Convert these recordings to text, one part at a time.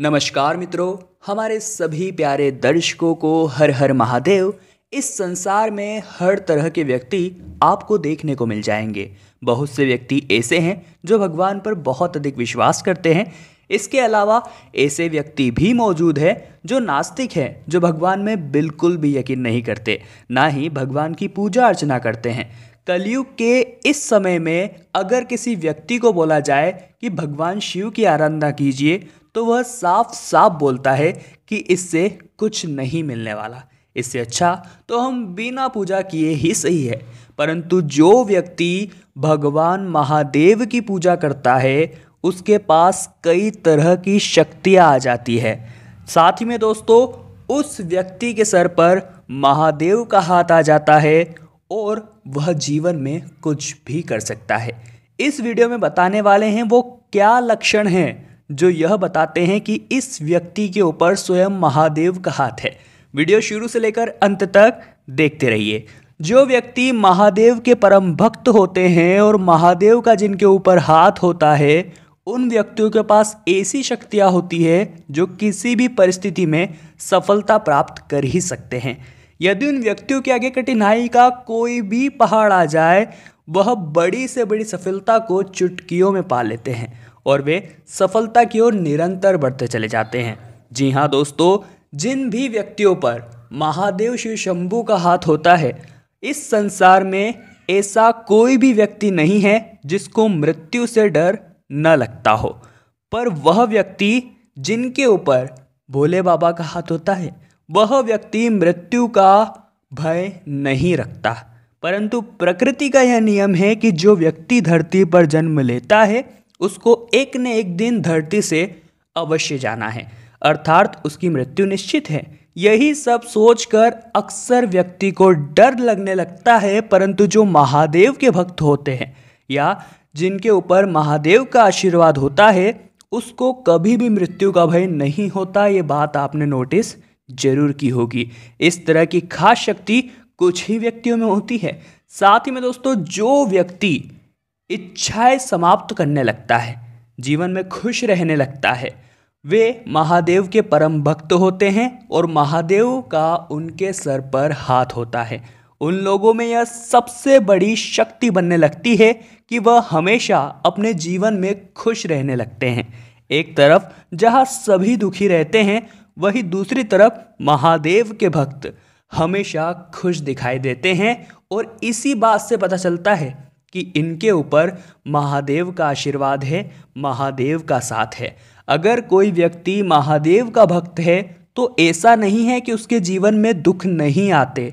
नमस्कार मित्रों हमारे सभी प्यारे दर्शकों को हर हर महादेव इस संसार में हर तरह के व्यक्ति आपको देखने को मिल जाएंगे बहुत से व्यक्ति ऐसे हैं जो भगवान पर बहुत अधिक विश्वास करते हैं इसके अलावा ऐसे व्यक्ति भी मौजूद हैं जो नास्तिक हैं जो भगवान में बिल्कुल भी यकीन नहीं करते ना ही भगवान की पूजा अर्चना करते हैं कलयुग के इस समय में अगर किसी व्यक्ति को बोला जाए कि भगवान शिव की आराधना कीजिए तो वह साफ साफ बोलता है कि इससे कुछ नहीं मिलने वाला इससे अच्छा तो हम बिना पूजा किए ही सही है परंतु जो व्यक्ति भगवान महादेव की पूजा करता है उसके पास कई तरह की शक्तियाँ आ जाती है साथ ही में दोस्तों उस व्यक्ति के सर पर महादेव का हाथ आ जाता है और वह जीवन में कुछ भी कर सकता है इस वीडियो में बताने वाले हैं वो क्या लक्षण हैं जो यह बताते हैं कि इस व्यक्ति के ऊपर स्वयं महादेव का हाथ है वीडियो शुरू से लेकर अंत तक देखते रहिए जो व्यक्ति महादेव के परम भक्त होते हैं और महादेव का जिनके ऊपर हाथ होता है उन व्यक्तियों के पास ऐसी शक्तियाँ होती है जो किसी भी परिस्थिति में सफलता प्राप्त कर ही सकते हैं यदि उन व्यक्तियों के आगे कठिनाई का कोई भी पहाड़ आ जाए वह बड़ी से बड़ी सफलता को चुटकियों में पा लेते हैं और वे सफलता की ओर निरंतर बढ़ते चले जाते हैं जी हाँ दोस्तों जिन भी व्यक्तियों पर महादेव शिव शंभू का हाथ होता है इस संसार में ऐसा कोई भी व्यक्ति नहीं है जिसको मृत्यु से डर न लगता हो पर वह व्यक्ति जिनके ऊपर भोले बाबा का हाथ होता है वह व्यक्ति मृत्यु का भय नहीं रखता परंतु प्रकृति का यह नियम है कि जो व्यक्ति धरती पर जन्म लेता है उसको एक न एक दिन धरती से अवश्य जाना है अर्थात उसकी मृत्यु निश्चित है यही सब सोचकर अक्सर व्यक्ति को डर लगने लगता है परंतु जो महादेव के भक्त होते हैं या जिनके ऊपर महादेव का आशीर्वाद होता है उसको कभी भी मृत्यु का भय नहीं होता ये बात आपने नोटिस जरूर की होगी इस तरह की खास शक्ति कुछ ही व्यक्तियों में होती है साथ ही में दोस्तों जो व्यक्ति इच्छाएं समाप्त करने लगता है जीवन में खुश रहने लगता है वे महादेव के परम भक्त होते हैं और महादेव का उनके सर पर हाथ होता है उन लोगों में यह सबसे बड़ी शक्ति बनने लगती है कि वह हमेशा अपने जीवन में खुश रहने लगते हैं एक तरफ जहाँ सभी दुखी रहते हैं वहीं दूसरी तरफ महादेव के भक्त हमेशा खुश दिखाई देते हैं और इसी बात से पता चलता है कि इनके ऊपर महादेव का आशीर्वाद है महादेव का साथ है अगर कोई व्यक्ति महादेव का भक्त है तो ऐसा नहीं है कि उसके जीवन में दुख नहीं आते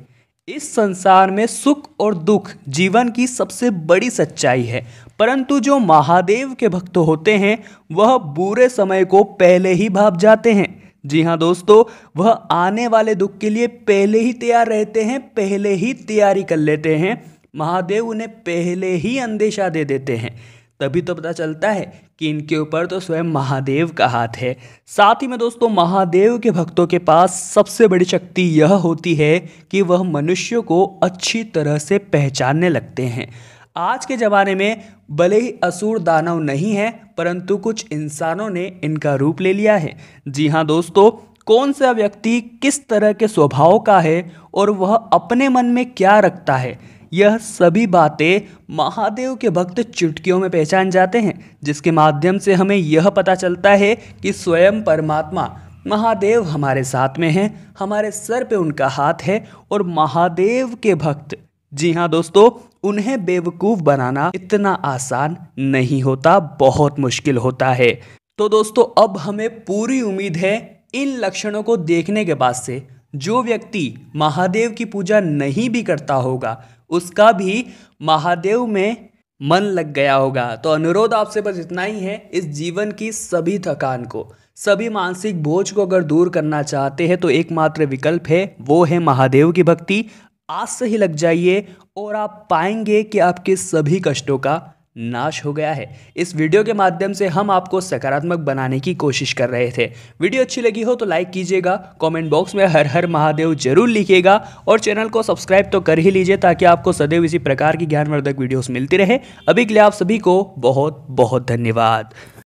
इस संसार में सुख और दुख जीवन की सबसे बड़ी सच्चाई है परंतु जो महादेव के भक्त होते हैं वह बुरे समय को पहले ही भाप जाते हैं जी हाँ दोस्तों वह आने वाले दुख के लिए पहले ही तैयार रहते हैं पहले ही तैयारी कर लेते हैं महादेव उन्हें पहले ही अंदेशा दे देते हैं तभी तो पता चलता है कि इनके ऊपर तो स्वयं महादेव का हाथ है साथ ही में दोस्तों महादेव के भक्तों के पास सबसे बड़ी शक्ति यह होती है कि वह मनुष्य को अच्छी तरह से पहचानने लगते हैं आज के ज़माने में भले ही असुर दानव नहीं है परंतु कुछ इंसानों ने इनका रूप ले लिया है जी हाँ दोस्तों कौन सा व्यक्ति किस तरह के स्वभाव का है और वह अपने मन में क्या रखता है यह सभी बातें महादेव के भक्त चुटकियों में पहचान जाते हैं जिसके माध्यम से हमें यह पता चलता है कि स्वयं परमात्मा महादेव हमारे साथ में हैं हमारे सर पे उनका हाथ है और महादेव के भक्त जी हाँ दोस्तों उन्हें बेवकूफ़ बनाना इतना आसान नहीं होता बहुत मुश्किल होता है तो दोस्तों अब हमें पूरी उम्मीद है इन लक्षणों को देखने के बाद से जो व्यक्ति महादेव की पूजा नहीं भी करता होगा उसका भी महादेव में मन लग गया होगा तो अनुरोध आपसे बस इतना ही है इस जीवन की सभी थकान को सभी मानसिक बोझ को अगर दूर करना चाहते हैं तो एकमात्र विकल्प है वो है महादेव की भक्ति आज से ही लग जाइए और आप पाएंगे कि आपके सभी कष्टों का नाश हो गया है इस वीडियो के माध्यम से हम आपको सकारात्मक बनाने की कोशिश कर रहे थे वीडियो अच्छी लगी हो तो लाइक कीजिएगा कमेंट बॉक्स में हर हर महादेव जरूर लिखिएगा और चैनल को सब्सक्राइब तो कर ही लीजिए ताकि आपको सदैव इसी प्रकार की ज्ञानवर्धक वीडियोस मिलती रहे अभी के लिए आप सभी को बहुत बहुत धन्यवाद